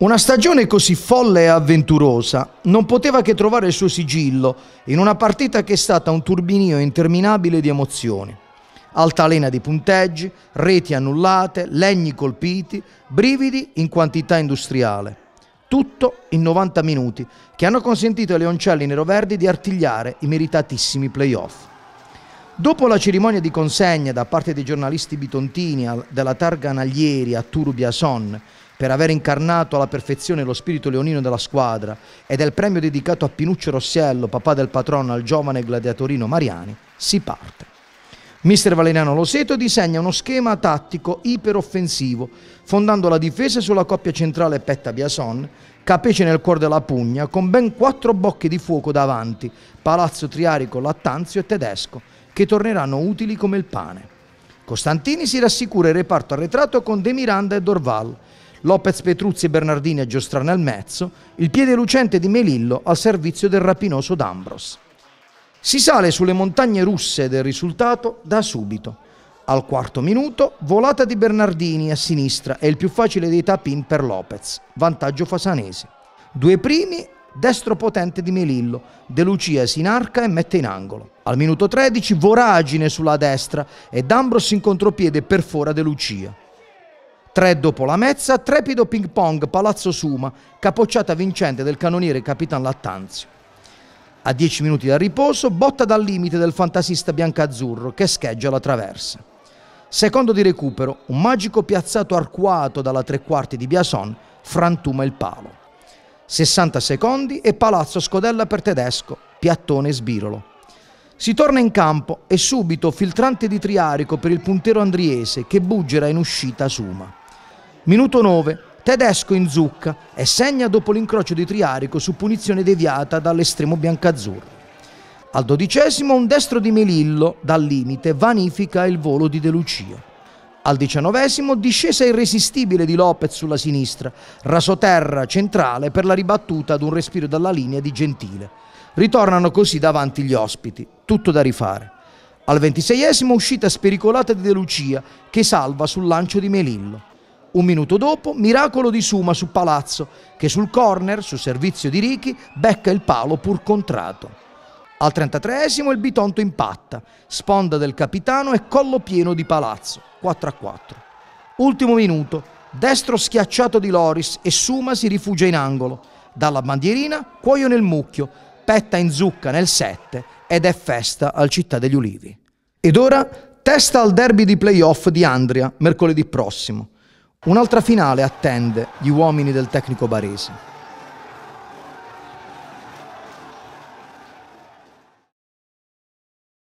Una stagione così folle e avventurosa non poteva che trovare il suo sigillo in una partita che è stata un turbinio interminabile di emozioni. Altalena di punteggi, reti annullate, legni colpiti, brividi in quantità industriale. Tutto in 90 minuti che hanno consentito ai leoncelli neroverdi di artigliare i meritatissimi playoff. Dopo la cerimonia di consegna da parte dei giornalisti bitontini della targa Naglieri a Turbiason per aver incarnato alla perfezione lo spirito leonino della squadra e del premio dedicato a Pinuccio Rossiello, papà del patrono al giovane gladiatorino Mariani, si parte. Mister Valeriano Loseto disegna uno schema tattico iperoffensivo, fondando la difesa sulla coppia centrale Petta-Biason, Capece nel cuore della Pugna, con ben quattro bocche di fuoco davanti, Palazzo Triarico, Lattanzio e Tedesco, che torneranno utili come il pane. Costantini si rassicura il reparto arretrato con De Miranda e Dorval, Lopez Petruzzi e Bernardini a giostrare al mezzo, il piede lucente di Melillo al servizio del rapinoso D'Ambros. Si sale sulle montagne russe del risultato da subito. Al quarto minuto, volata di Bernardini a sinistra e il più facile dei tap-in per Lopez, vantaggio fasanese. Due primi destro potente di Melillo. De Lucia si inarca e mette in angolo. Al minuto 13 voragine sulla destra e D'Ambros in contropiede perfora De Lucia. Tre dopo la mezza, trepido ping pong Palazzo Suma, capocciata vincente del cannoniere Capitan Lattanzio. A 10 minuti da riposo, botta dal limite del fantasista biancazzurro che scheggia la traversa. Secondo di recupero, un magico piazzato arcuato dalla tre quarti di Biason frantuma il palo. 60 secondi e Palazzo scodella per Tedesco, piattone sbirolo. Si torna in campo e subito filtrante di Triarico per il puntero andriese che buggera in uscita Suma. Minuto 9, Tedesco in zucca e segna dopo l'incrocio di Triarico su punizione deviata dall'estremo biancazzurro. Al dodicesimo un destro di Melillo, dal limite, vanifica il volo di De Lucia. Al diciannovesimo discesa irresistibile di Lopez sulla sinistra, rasoterra centrale per la ribattuta ad un respiro dalla linea di Gentile. Ritornano così davanti gli ospiti, tutto da rifare. Al ventiseiesimo uscita spericolata di De Lucia che salva sul lancio di Melillo. Un minuto dopo, miracolo di Suma su Palazzo, che sul corner, su servizio di Ricky, becca il palo pur contrato. Al 33esimo il Bitonto impatta, sponda del capitano e collo pieno di Palazzo, 4 a 4. Ultimo minuto, destro schiacciato di Loris e Suma si rifugia in angolo. Dalla bandierina, cuoio nel mucchio, petta in zucca nel 7 ed è festa al Città degli Ulivi. Ed ora testa al derby di playoff di Andria mercoledì prossimo. Un'altra finale attende gli uomini del tecnico barese.